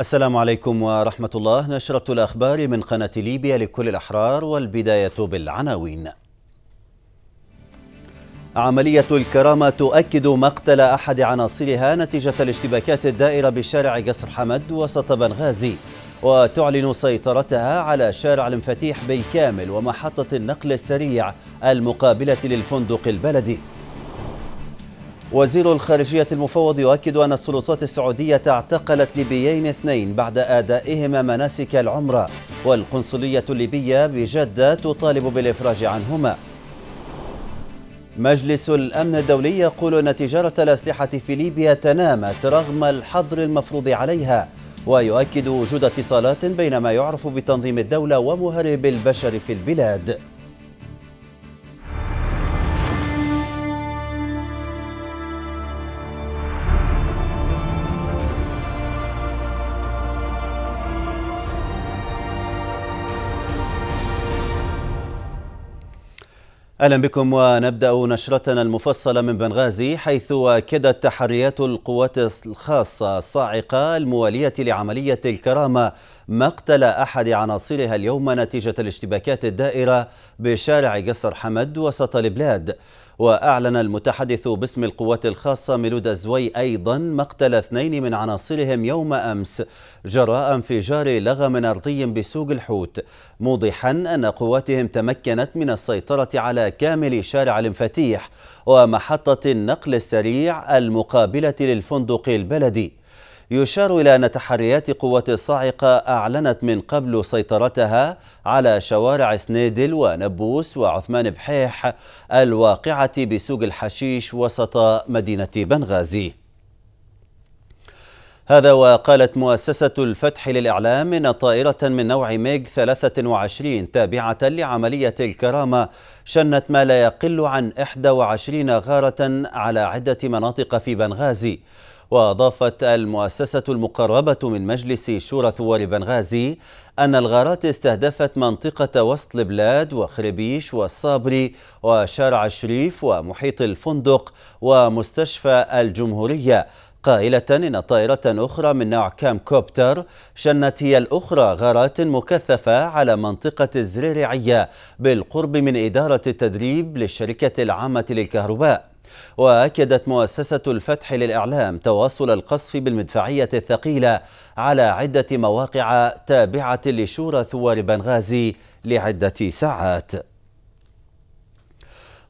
السلام عليكم ورحمة الله نشرة الأخبار من قناة ليبيا لكل الأحرار والبداية بالعناوين عملية الكرامة تؤكد مقتل أحد عناصرها نتيجة الاشتباكات الدائرة بشارع قصر حمد وسط بنغازي وتعلن سيطرتها على شارع المفاتيح بالكامل ومحطة النقل السريع المقابلة للفندق البلدي وزير الخارجية المفوض يؤكد أن السلطات السعودية اعتقلت ليبيين اثنين بعد أدائهما مناسك العمرة والقنصلية الليبية بجدة تطالب بالإفراج عنهما مجلس الأمن الدولي يقول أن تجارة الأسلحة في ليبيا تنامت رغم الحظر المفروض عليها ويؤكد وجود اتصالات بين ما يعرف بتنظيم الدولة ومهرب البشر في البلاد اهلا بكم ونبدا نشرتنا المفصله من بنغازي حيث اكدت تحريات القوات الخاصه الصاعقه المواليه لعمليه الكرامه مقتل احد عناصرها اليوم نتيجه الاشتباكات الدائره بشارع قصر حمد وسط البلاد وأعلن المتحدث باسم القوات الخاصة ميلودا زوي أيضا مقتل اثنين من عناصرهم يوم أمس جراء انفجار لغم أرضي بسوق الحوت موضحا أن قواتهم تمكنت من السيطرة على كامل شارع المفاتيح ومحطة النقل السريع المقابلة للفندق البلدي يشار إلى أن تحريات قوة الصاعقة أعلنت من قبل سيطرتها على شوارع سنيدل ونبوس وعثمان بحيح الواقعة بسوق الحشيش وسط مدينة بنغازي هذا وقالت مؤسسة الفتح للإعلام إن طائرة من نوع ميغ 23 تابعة لعملية الكرامة شنت ما لا يقل عن 21 غارة على عدة مناطق في بنغازي وأضافت المؤسسة المقربة من مجلس شورى ثوار بنغازي أن الغارات استهدفت منطقة وسط البلاد وخربيش والصابري وشارع الشريف ومحيط الفندق ومستشفى الجمهورية قائلة إن طائرة أخرى من نوع كام كوبتر شنت هي الأخرى غارات مكثفة على منطقة الزريرعية بالقرب من إدارة التدريب للشركة العامة للكهرباء وأكدت مؤسسة الفتح للإعلام تواصل القصف بالمدفعية الثقيلة على عدة مواقع تابعة لشورى ثوار بنغازي لعدة ساعات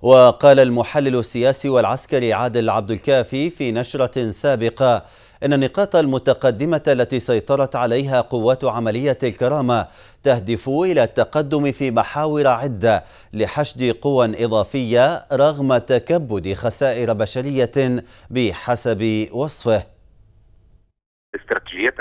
وقال المحلل السياسي والعسكري عادل عبد الكافي في نشرة سابقة إن النقاط المتقدمة التي سيطرت عليها قوات عملية الكرامة تهدف إلى التقدم في محاور عدة لحشد قوى إضافية رغم تكبد خسائر بشرية بحسب وصفه. استراتيجيات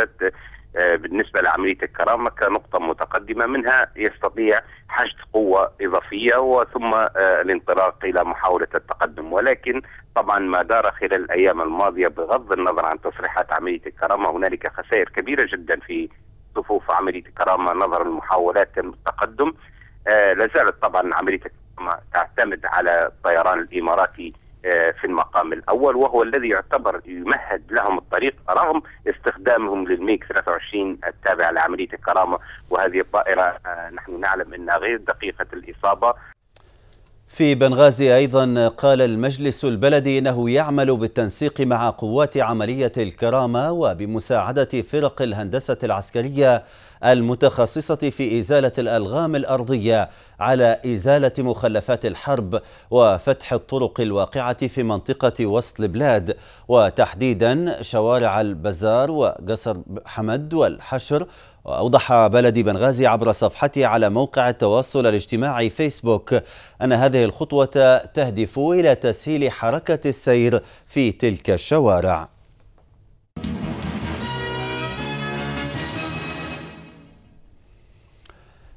آه، بالنسبه لعمليه الكرامة كنقطة متقدمه منها يستطيع حشد قوه اضافيه وثم آه، الانطلاق الى محاوله التقدم ولكن طبعا ما دار خلال الايام الماضيه بغض النظر عن تصريحات عمليه الكرامه هنالك خسائر كبيره جدا في صفوف عمليه الكرامه نظرا لمحاولات التقدم آه، لا زالت طبعا عمليه الكرامه تعتمد على الطيران الاماراتي آه، في المقام الاول وهو الذي يعتبر يمهد لهم الطريق رغم استخدامهم للميك 23 التابع لعمليه الكرامه وهذه الطائره آه، نحن نعلم انها غير دقيقه الاصابه في بنغازي أيضا قال المجلس البلدي أنه يعمل بالتنسيق مع قوات عملية الكرامة وبمساعدة فرق الهندسة العسكرية المتخصصة في إزالة الألغام الأرضية على إزالة مخلفات الحرب وفتح الطرق الواقعة في منطقة وسط البلاد وتحديدا شوارع البزار وقصر حمد والحشر وأوضح بلدي بنغازي عبر صفحته على موقع التواصل الاجتماعي فيسبوك أن هذه الخطوة تهدف إلى تسهيل حركة السير في تلك الشوارع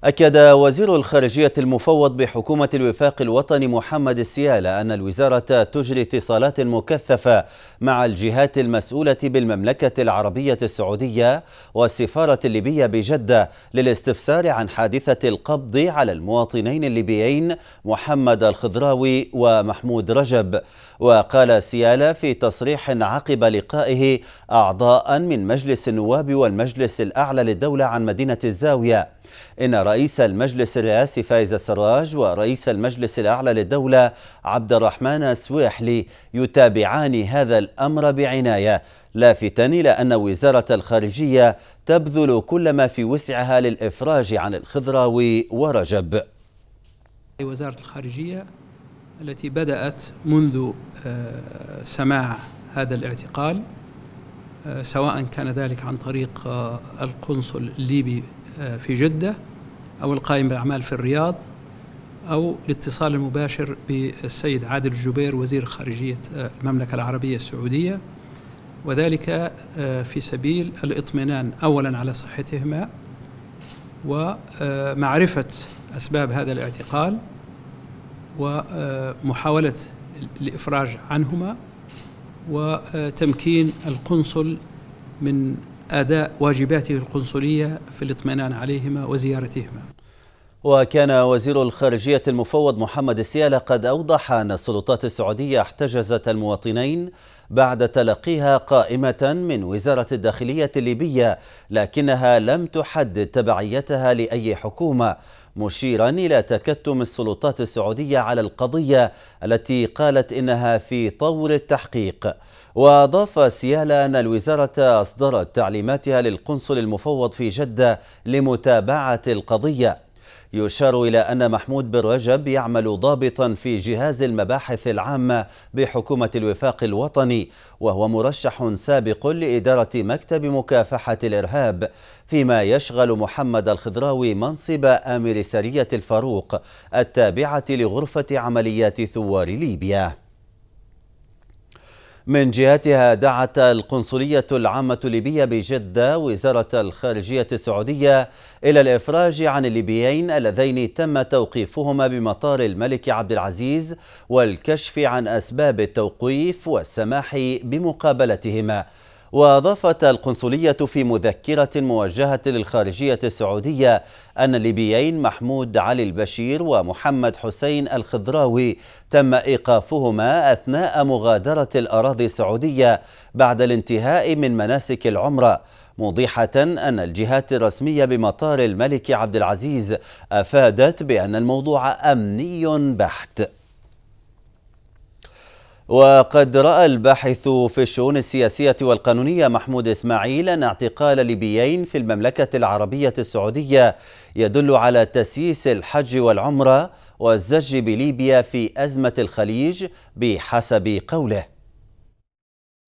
أكد وزير الخارجية المفوض بحكومة الوفاق الوطني محمد السيالة أن الوزارة تجري اتصالات مكثفة مع الجهات المسؤولة بالمملكة العربية السعودية والسفارة الليبية بجدة للاستفسار عن حادثة القبض على المواطنين الليبيين محمد الخضراوي ومحمود رجب وقال سيالة في تصريح عقب لقائه أعضاء من مجلس النواب والمجلس الأعلى للدولة عن مدينة الزاوية إن رئيس المجلس الرئاسي فايز السراج ورئيس المجلس الأعلى للدولة عبد الرحمن السويحلي يتابعان هذا الأمر بعناية لافتا إلى أن وزارة الخارجية تبذل كل ما في وسعها للإفراج عن الخضراوي ورجب وزارة الخارجية التي بدأت منذ آه، سماع هذا الاعتقال آه، سواء كان ذلك عن طريق آه، القنصل الليبي آه، في جدة أو القائم بالأعمال في الرياض أو الاتصال المباشر بالسيد عادل الجبير وزير خارجية آه، المملكة العربية السعودية وذلك آه، في سبيل الاطمئنان أولا على صحتهما ومعرفة أسباب هذا الاعتقال ومحاولة الإفراج عنهما وتمكين القنصل من أداء واجباته القنصلية في الاطمئنان عليهما وزيارتهما وكان وزير الخارجية المفوض محمد السيالة قد أوضح أن السلطات السعودية احتجزت المواطنين بعد تلقيها قائمة من وزارة الداخلية الليبية لكنها لم تحدد تبعيتها لأي حكومة مشيرا إلى تكتم السلطات السعودية على القضية التي قالت إنها في طور التحقيق وأضاف سيالة أن الوزارة أصدرت تعليماتها للقنصل المفوض في جدة لمتابعة القضية يشار إلى أن محمود بن رجب يعمل ضابطا في جهاز المباحث العامة بحكومة الوفاق الوطني وهو مرشح سابق لإدارة مكتب مكافحة الإرهاب فيما يشغل محمد الخضراوي منصب آمر سرية الفاروق التابعة لغرفة عمليات ثوار ليبيا من جهتها دعت القنصلية العامة الليبية بجدة وزارة الخارجية السعودية إلى الإفراج عن الليبيين اللذين تم توقيفهما بمطار الملك عبد العزيز والكشف عن أسباب التوقيف والسماح بمقابلتهما وأضافت القنصلية في مذكرة موجهة للخارجية السعودية أن الليبيين محمود علي البشير ومحمد حسين الخضراوي تم إيقافهما أثناء مغادرة الأراضي السعودية بعد الانتهاء من مناسك العمرة موضحة أن الجهات الرسمية بمطار الملك عبد العزيز أفادت بأن الموضوع أمني بحت وقد رأى الباحث في الشؤون السياسية والقانونية محمود إسماعيل أن اعتقال ليبيين في المملكة العربية السعودية يدل على تسييس الحج والعمرة والزج بليبيا في أزمة الخليج بحسب قوله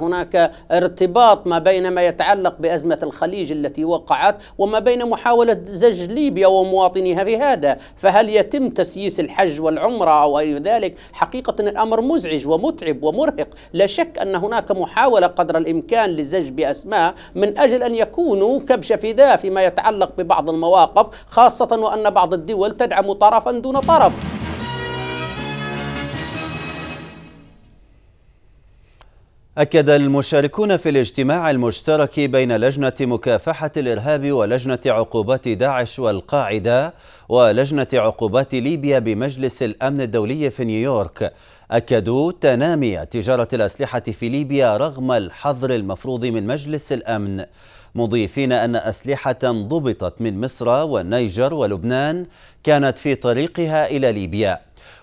هناك ارتباط ما بين ما يتعلق بأزمة الخليج التي وقعت وما بين محاولة زج ليبيا ومواطنيها في هذا فهل يتم تسييس الحج والعمرة أو أي ذلك حقيقة الأمر مزعج ومتعب ومرهق لا شك أن هناك محاولة قدر الإمكان للزج بأسماء من أجل أن يكونوا كبش فداء فيما يتعلق ببعض المواقف خاصة وأن بعض الدول تدعم طرفا دون طرف أكد المشاركون في الاجتماع المشترك بين لجنة مكافحة الإرهاب ولجنة عقوبات داعش والقاعدة ولجنة عقوبات ليبيا بمجلس الأمن الدولي في نيويورك أكدوا تنامي تجارة الأسلحة في ليبيا رغم الحظر المفروض من مجلس الأمن مضيفين أن أسلحة ضبطت من مصر والنيجر ولبنان كانت في طريقها إلى ليبيا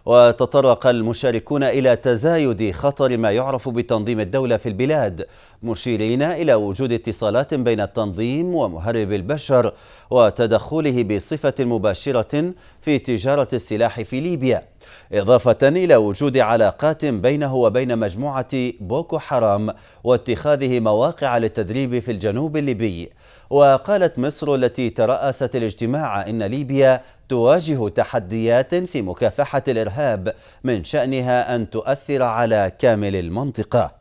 وتطرق المشاركون إلى تزايد خطر ما يعرف بتنظيم الدولة في البلاد مشيرين إلى وجود اتصالات بين التنظيم ومهرب البشر وتدخله بصفة مباشرة في تجارة السلاح في ليبيا إضافة إلى وجود علاقات بينه وبين مجموعة بوكو حرام واتخاذه مواقع للتدريب في الجنوب الليبي وقالت مصر التي ترأست الاجتماع إن ليبيا تواجه تحديات في مكافحة الإرهاب من شأنها أن تؤثر على كامل المنطقة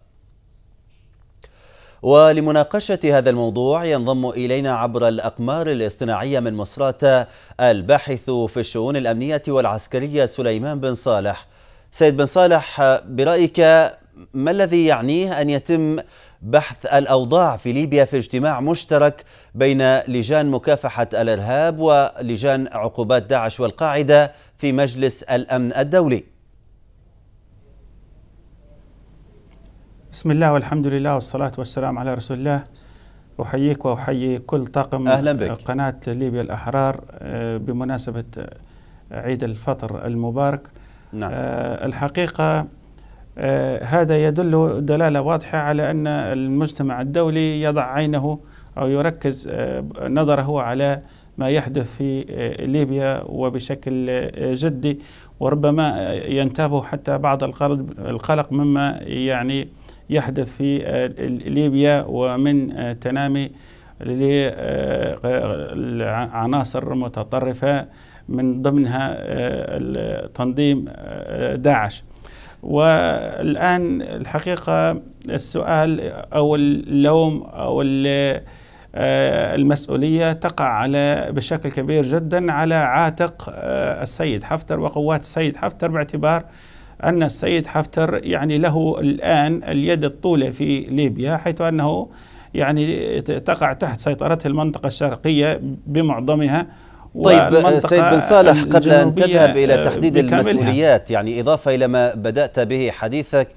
ولمناقشة هذا الموضوع ينضم إلينا عبر الأقمار الاصطناعية من مصراتة الباحث في الشؤون الأمنية والعسكرية سليمان بن صالح سيد بن صالح برأيك ما الذي يعنيه أن يتم بحث الأوضاع في ليبيا في اجتماع مشترك بين لجان مكافحة الإرهاب ولجان عقوبات داعش والقاعدة في مجلس الأمن الدولي بسم الله والحمد لله والصلاة والسلام على رسول الله أحييك وأحيي كل طاقم أهلا بك. قناة ليبيا الأحرار آه، بمناسبة عيد الفطر المبارك نعم. آه، الحقيقة آه، هذا يدل دلالة واضحة على أن المجتمع الدولي يضع عينه أو يركز آه، نظره على ما يحدث في آه، ليبيا وبشكل آه، جدي وربما ينتابه حتى بعض القلق مما يعني يحدث في ليبيا ومن تنامي لعناصر متطرفة من ضمنها تنظيم داعش والآن الحقيقة السؤال أو اللوم أو آه، المسؤولية تقع على بشكل كبير جدا على عاتق آه، السيد حفتر وقوات السيد حفتر باعتبار أن السيد حفتر يعني له الآن اليد الطولة في ليبيا حيث أنه يعني تقع تحت سيطرته المنطقة الشرقية بمعظمها طيب آه، سيد بن صالح قبل أن تذهب إلى تحديد بكاملها. المسؤوليات يعني إضافة إلى ما بدأت به حديثك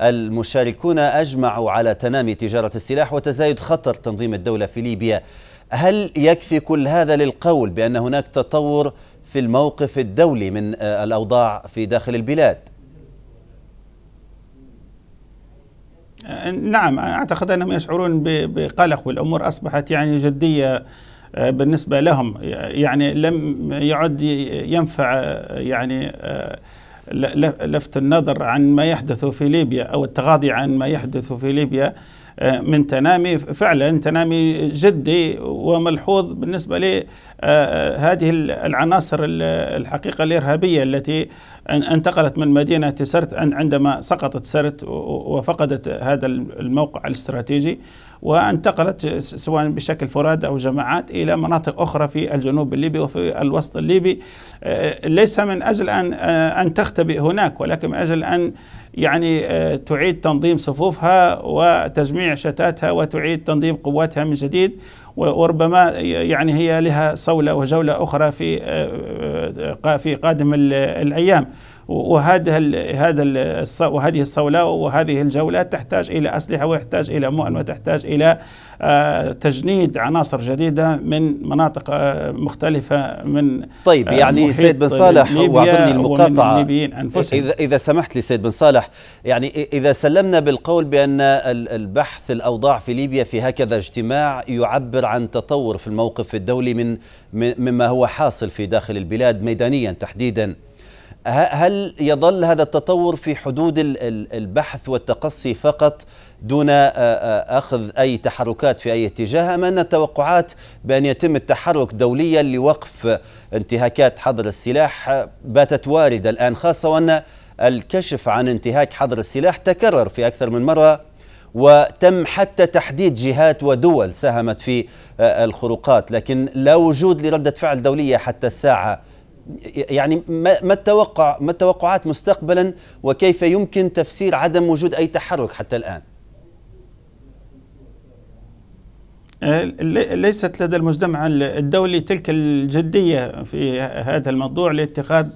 المشاركون أجمعوا على تنامي تجارة السلاح وتزايد خطر تنظيم الدولة في ليبيا هل يكفي كل هذا للقول بأن هناك تطور في الموقف الدولي من آه، الأوضاع في داخل البلاد آه، نعم أعتقد أنهم يشعرون بقلق والأمور أصبحت يعني جدية آه، بالنسبة لهم يعني لم يعد ينفع يعني لفت النظر عن ما يحدث في ليبيا او التغاضي عن ما يحدث في ليبيا من تنامي فعلا تنامي جدي وملحوظ بالنسبة لهذه آه، آه، العناصر الحقيقة الإرهابية التي انتقلت من مدينة سرت عندما سقطت سرت وفقدت هذا الموقع الاستراتيجي وانتقلت سواء بشكل فراد أو جماعات إلى مناطق أخرى في الجنوب الليبي وفي الوسط الليبي آه، ليس من أجل أن أن تختبئ هناك ولكن من أجل أن يعني آه، تعيد تنظيم صفوفها وتجميع شتاتها وتعيد تنظيم قواتها من جديد وربما يعني هي لها صولة وجولة أخرى في آه، آه، في قادم الأيام وهذا هذا وهذه الصولة وهذه الجولة تحتاج إلى أسلحة ويحتاج إلى مؤن وتحتاج إلى آه، تجنيد عناصر جديدة من مناطق آه، مختلفة من طيب آه، يعني سيد بن صالح وعذرني المقاطعة إذا, إذا سمحت لي سيد بن صالح يعني إذا سلمنا بالقول بأن البحث الأوضاع في ليبيا في هكذا اجتماع يعبر عن تطور في الموقف الدولي من مما هو حاصل في داخل البلاد ميدانيا تحديدا هل يظل هذا التطور في حدود البحث والتقصي فقط دون أخذ أي تحركات في أي اتجاه أم أن التوقعات بأن يتم التحرك دوليا لوقف انتهاكات حظر السلاح باتت واردة الآن خاصة وأن الكشف عن انتهاك حظر السلاح تكرر في أكثر من مرة وتم حتى تحديد جهات ودول ساهمت في الخروقات لكن لا وجود لردة فعل دولية حتى الساعة يعني ما التوقع ما التوقعات مستقبلا وكيف يمكن تفسير عدم وجود اي تحرك حتى الان؟ آه، ليست لدى المجتمع الدولي تلك الجديه في هذا الموضوع لاتخاذ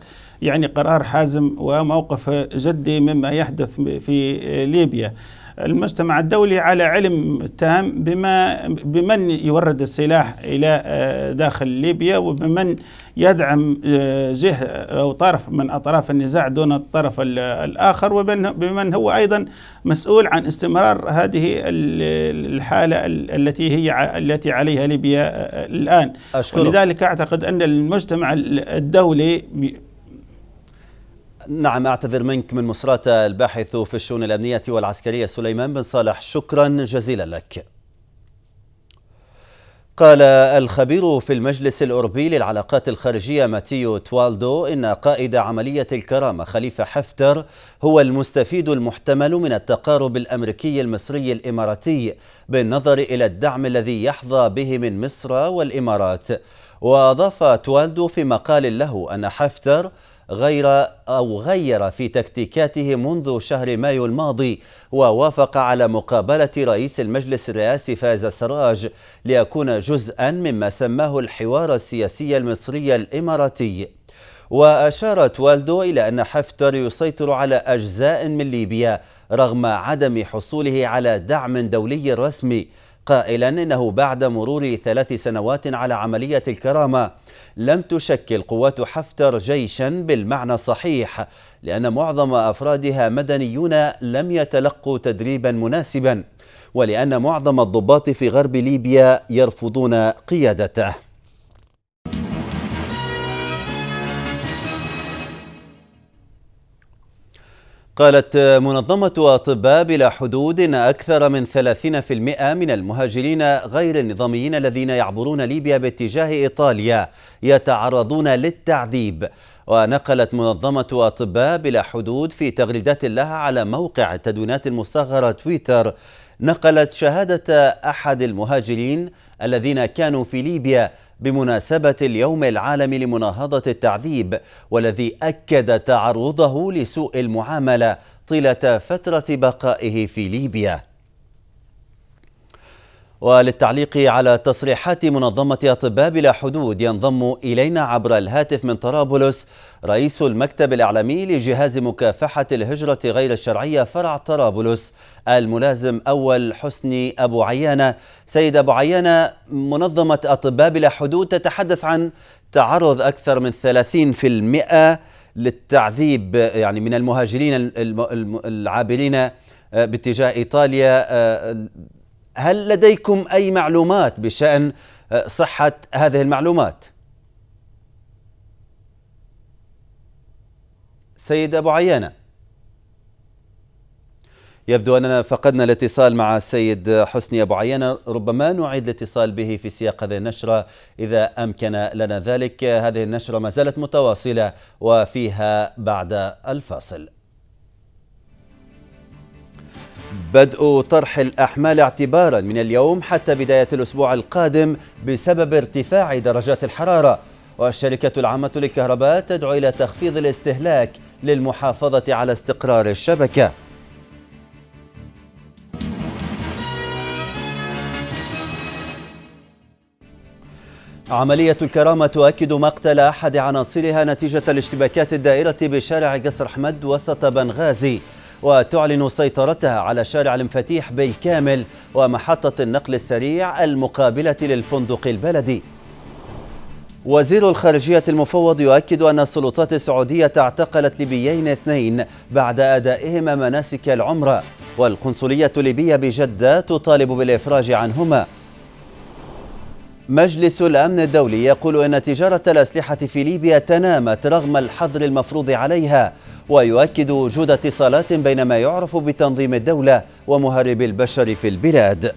يعني قرار حازم وموقف جدي مما يحدث في ليبيا. المجتمع الدولي على علم تام بما بمن يورد السلاح إلى آه، داخل ليبيا وبمن يدعم آه، جهة أو طرف من أطراف النزاع دون الطرف الآخر وبمن هو أيضا مسؤول عن استمرار هذه الحالة التي هي التي عليها ليبيا آه، الآن لذلك ولذلك أعتقد أن المجتمع الدولي نعم أعتذر منك من مصراتة الباحث في الشؤون الأمنية والعسكرية سليمان بن صالح شكرا جزيلا لك قال الخبير في المجلس الأوروبي للعلاقات الخارجية ماتيو توالدو إن قائد عملية الكرامة خليفة حفتر هو المستفيد المحتمل من التقارب الأمريكي المصري الإماراتي بالنظر إلى الدعم الذي يحظى به من مصر والإمارات وأضاف توالدو في مقال له أن حفتر غير أو غير في تكتيكاته منذ شهر مايو الماضي ووافق على مقابلة رئيس المجلس الرئاسي فايز السراج ليكون جزءا مما سماه الحوار السياسي المصري الإماراتي وأشارت والدو إلى أن حفتر يسيطر على أجزاء من ليبيا رغم عدم حصوله على دعم دولي رسمي قائلا إنه بعد مرور ثلاث سنوات على عملية الكرامة لم تشكل قوات حفتر جيشا بالمعنى الصحيح لأن معظم أفرادها مدنيون لم يتلقوا تدريبا مناسبا ولأن معظم الضباط في غرب ليبيا يرفضون قيادته قالت منظمة أطباء بلا حدود إن أكثر من 30% من المهاجرين غير النظاميين الذين يعبرون ليبيا باتجاه إيطاليا يتعرضون للتعذيب ونقلت منظمة أطباء بلا حدود في تغريدات لها على موقع التدوينات المصغرة تويتر نقلت شهادة أحد المهاجرين الذين كانوا في ليبيا بمناسبة اليوم العالمي لمناهضة التعذيب والذي أكد تعرضه لسوء المعاملة طيلة فترة بقائه في ليبيا وللتعليق على تصريحات منظمة أطباء بلا حدود ينضم إلينا عبر الهاتف من طرابلس رئيس المكتب الإعلامي لجهاز مكافحة الهجرة غير الشرعية فرع طرابلس الملازم أول حسني أبو عيانة سيد أبو عيانة منظمة أطباء بلا حدود تتحدث عن تعرض أكثر من 30% للتعذيب يعني من المهاجرين العابرين آه، باتجاه إيطاليا آه، هل لديكم أي معلومات بشأن آه، صحة هذه المعلومات؟ سيد أبو عيانة يبدو أننا فقدنا الاتصال مع السيد حسني أبو عيانة ربما نعيد الاتصال به في سياق هذه النشرة إذا أمكن لنا ذلك هذه النشرة ما زالت متواصلة وفيها بعد الفاصل بدء طرح الأحمال اعتبارا من اليوم حتى بداية الأسبوع القادم بسبب ارتفاع درجات الحرارة والشركة العامة للكهرباء تدعو إلى تخفيض الاستهلاك للمحافظة على استقرار الشبكة عملية الكرامة تؤكد مقتل أحد عناصرها نتيجة الاشتباكات الدائرة بشارع قصر أحمد وسط بنغازي وتعلن سيطرتها على شارع المفاتيح بالكامل ومحطة النقل السريع المقابلة للفندق البلدي وزير الخارجية المفوض يؤكد أن السلطات السعودية اعتقلت ليبيين اثنين بعد أدائهما مناسك العمرة والقنصلية الليبية بجدة تطالب بالإفراج عنهما مجلس الأمن الدولي يقول أن تجارة الأسلحة في ليبيا تنامت رغم الحظر المفروض عليها ويؤكد وجود اتصالات بين ما يعرف بتنظيم الدولة ومهرب البشر في البلاد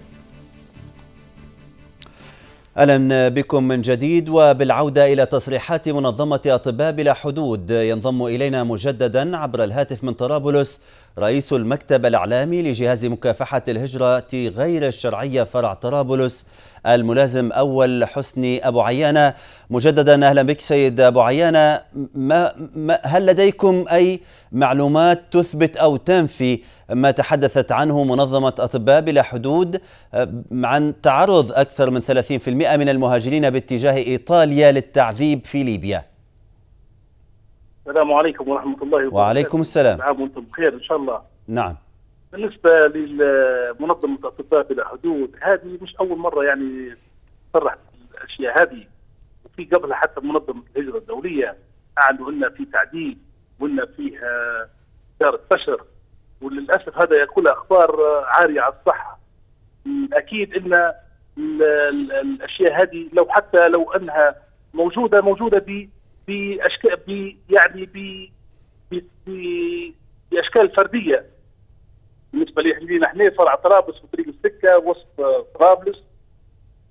أهلا بكم من جديد وبالعودة إلى تصريحات منظمة أطباء بلا حدود ينضم إلينا مجددا عبر الهاتف من طرابلس رئيس المكتب الإعلامي لجهاز مكافحة الهجرة غير الشرعية فرع طرابلس الملازم أول حسني أبو عيانة مجددا أهلا بك سيد أبو عيانة ما ما هل لديكم أي معلومات تثبت أو تنفي ما تحدثت عنه منظمة أطباء بلا حدود عن تعرض أكثر من 30% من المهاجرين باتجاه إيطاليا للتعذيب في ليبيا السلام عليكم ورحمة الله وبركاته وعليكم السلام عام وانتم بخير إن شاء الله نعم بالنسبة للمنظمة الأطباء بلا حدود هذه مش أول مرة يعني تصرح الأشياء هذه وفي قبلها حتى منظمة الهجرة الدولية أعلنوا أن في تعديل وأن فيها دار فشر وللأسف هذا كل أخبار عارية على الصحة أكيد أن الأشياء هذه لو حتى لو أنها موجودة موجودة باشكال بي يعني بي باشكال فرديه بالنسبه لينا احنا فرع طرابلس بطريق السكه وسط طرابلس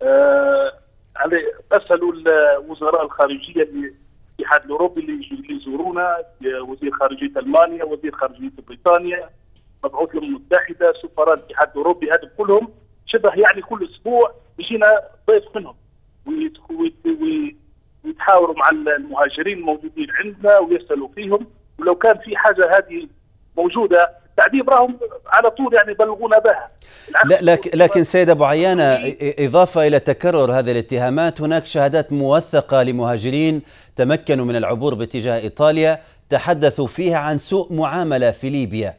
آه على اسالوا الوزراء الخارجيه الاتحاد الاوروبي اللي يزورونا وزير خارجيه المانيا وزير خارجيه بريطانيا مبعوث الامم المتحده سفراء الاتحاد الاوروبي هذا كلهم شبه يعني كل اسبوع يجينا ضيف منهم ويت... يتحاوروا مع المهاجرين الموجودين عندنا ويسالوا فيهم ولو كان في حاجه هذه موجوده التعذيب يعني راهم على طول يعني بلغونا بها لا لكن, لكن سيد ابو عيانه اضافه الى تكرر هذه الاتهامات هناك شهادات موثقه لمهاجرين تمكنوا من العبور باتجاه ايطاليا تحدثوا فيها عن سوء معامله في ليبيا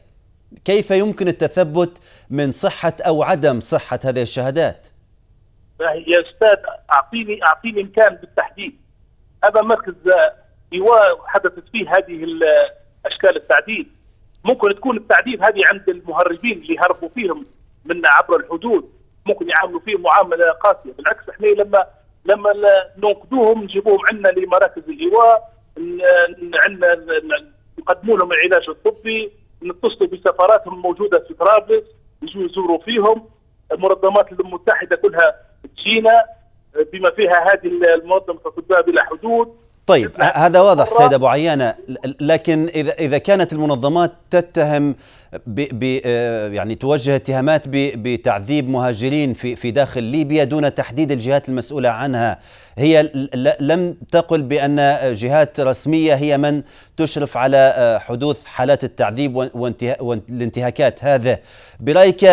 كيف يمكن التثبت من صحه او عدم صحه هذه الشهادات؟ يا استاذ اعطيني اعطيني امكان بالتحديد هذا مركز ايواء حدثت فيه هذه اشكال التعذيب ممكن تكون التعذيب هذه عند المهربين اللي هربوا فيهم من عبر الحدود ممكن يعاملوا فيه معامله قاسيه بالعكس احنا لما لما ننقذوهم نجيبوهم عندنا لمراكز الايواء عندنا نقدموا لهم العلاج الطبي نتصلوا بسفاراتهم الموجوده في طرابلس يجوا يزوروا فيهم المنظمات المتحده كلها تجينا بما فيها هذه المنظمه كطباء بلا حدود طيب هذا واضح سيد ابو عيانه لكن اذا اذا كانت المنظمات تتهم ب آه، يعني توجه اتهامات بتعذيب مهاجرين في في داخل ليبيا دون تحديد الجهات المسؤوله عنها هي لم تقل بان جهات رسميه هي من تشرف على آه، حدوث حالات التعذيب والانتهاكات هذا برايك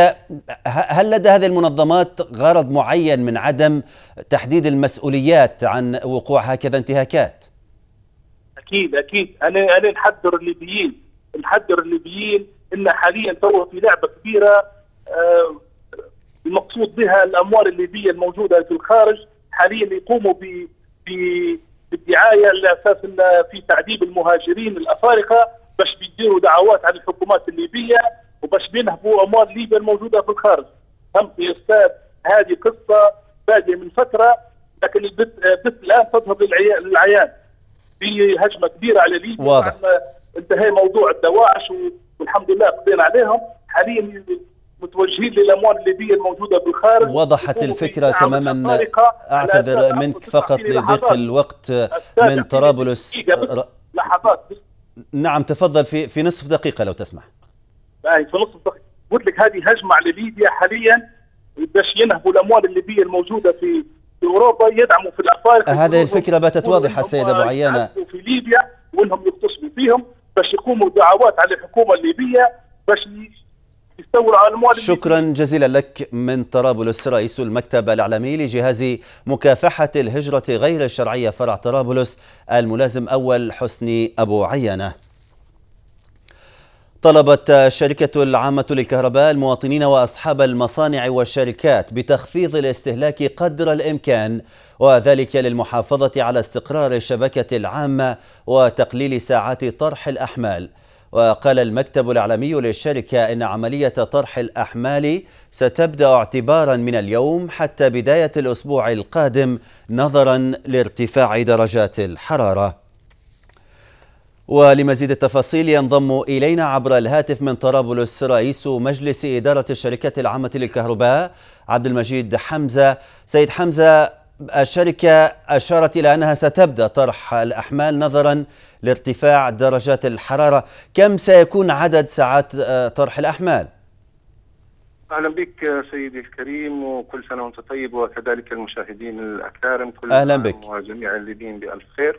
هل لدى هذه المنظمات غرض معين من عدم تحديد المسؤوليات عن وقوع هكذا انتهاكات؟ اكيد اكيد انا انا نحذر الليبيين نحذر الليبيين الا حاليا تو في لعبه كبيره آه، المقصود بها الاموال الليبيه الموجوده في الخارج حاليا يقوموا ب بالدعايه على اساس في تعذيب المهاجرين الافارقه باش بيديروا دعوات على الحكومات الليبيه وباش بينهبوا اموال ليبيا الموجوده في الخارج فهمت يا استاذ هذه قصه باديه من فتره لكن بدت الان تظهر للعيان في هجمه كبيره على ليبيا واضح انتهى موضوع الدواعش و والحمد لله قضينا عليهم حاليا متوجهين للاموال الليبيه الموجوده بالخارج وضحت الفكره تماما اعتذر منك فقط لضيق الوقت من طرابلس لحظات نعم تفضل في في نصف دقيقه لو تسمح اي في نصف دقيقه قلت لك هذه هجمه على ليبيا حاليا باش ينهبوا الاموال الليبيه الموجوده في اوروبا يدعموا في الافارقه هذه الفكره باتت واضحه السيده ابو عيانه في ليبيا وانهم يغتصبوا فيهم باش يقوموا دعوات على الحكومه الليبيه باش يستولوا على شكرا جزيلا لك من طرابلس رئيس المكتب الاعلامي لجهاز مكافحه الهجره غير الشرعيه فرع طرابلس الملازم اول حسني ابو عيانه طلبت الشركة العامة للكهرباء المواطنين وأصحاب المصانع والشركات بتخفيض الاستهلاك قدر الإمكان وذلك للمحافظة على استقرار الشبكة العامة وتقليل ساعات طرح الأحمال وقال المكتب الإعلامي للشركة إن عملية طرح الأحمال ستبدأ اعتبارا من اليوم حتى بداية الأسبوع القادم نظرا لارتفاع درجات الحرارة ولمزيد التفاصيل ينضم إلينا عبر الهاتف من طرابلس رئيس مجلس إدارة الشركة العامة للكهرباء عبد المجيد حمزة سيد حمزة الشركة أشارت إلى أنها ستبدأ طرح الأحمال نظرا لارتفاع درجات الحرارة كم سيكون عدد ساعات آه، طرح الأحمال؟ اهلا بك سيدي الكريم وكل سنه وانت طيب وكذلك المشاهدين الاكارم كل اهلا نعم، بك وجميع الذين بالف خير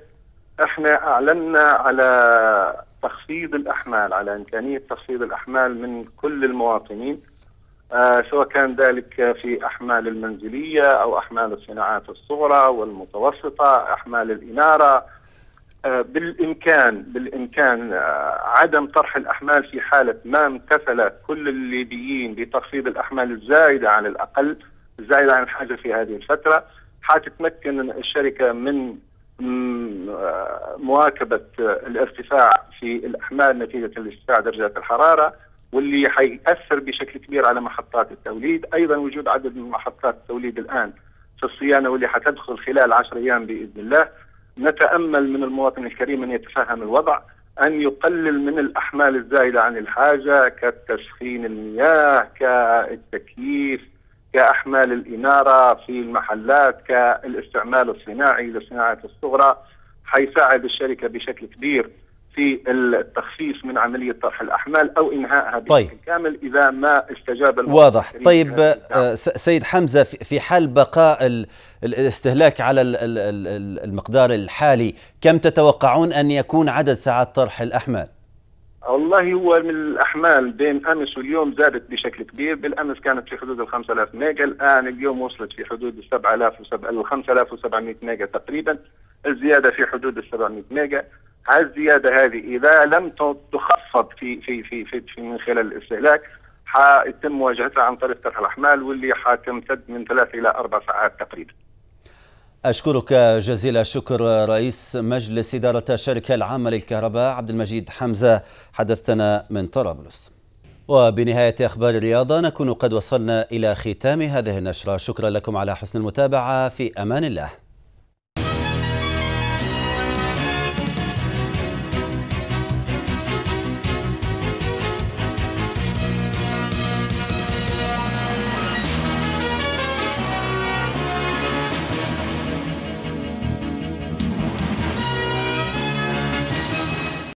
احنا اعلنا على تخفيض الاحمال على امكانيه تخفيض الاحمال من كل المواطنين آه سواء كان ذلك في احمال المنزليه او احمال الصناعات الصغرى والمتوسطه احمال الاناره آه بالامكان بالامكان آه عدم طرح الاحمال في حاله ما امتثل كل الليبيين بتخفيض الاحمال الزائده عن الاقل الزائده عن الحاجه في هذه الفتره حتتمكن الشركه من آه، مواكبه آه، الارتفاع في الاحمال نتيجه الارتفاع درجات الحراره واللي حيأثر بشكل كبير على محطات التوليد، ايضا وجود عدد من محطات التوليد الان في الصيانه واللي حتدخل خلال 10 ايام باذن الله. نتامل من المواطن الكريم ان يتفهم الوضع، ان يقلل من الاحمال الزائده عن الحاجه كتسخين المياه، كالتكييف، كأحمال الإنارة في المحلات كالاستعمال الصناعي للصناعات الصغرى حيساعد الشركة بشكل كبير في التخفيف من عملية طرح الأحمال أو إنهائها بشكل طيب. كامل إذا ما استجاب واضح طيب نعم. آه، سيد حمزة في حال بقاء الاستهلاك على المقدار الحالي كم تتوقعون أن يكون عدد ساعات طرح الأحمال؟ والله هو من الاحمال بين امس واليوم زادت بشكل كبير، بالامس كانت في حدود ال 5000 ميجا، الان اليوم وصلت في حدود ال 7000 ال 5700 ميجا تقريبا، الزياده في حدود ال 700 ميجا، الزياده هذه اذا لم تخفض في في في في, في من خلال الاستهلاك حيتم مواجهتها عن طريق طرح الاحمال واللي حتمتد من ثلاث الى اربع ساعات تقريبا. أشكرك جزيل الشكر رئيس مجلس إدارة الشركة العامة للكهرباء عبد المجيد حمزة حدثنا من طرابلس وبنهاية أخبار الرياضة نكون قد وصلنا إلى ختام هذه النشرة شكرا لكم على حسن المتابعة في أمان الله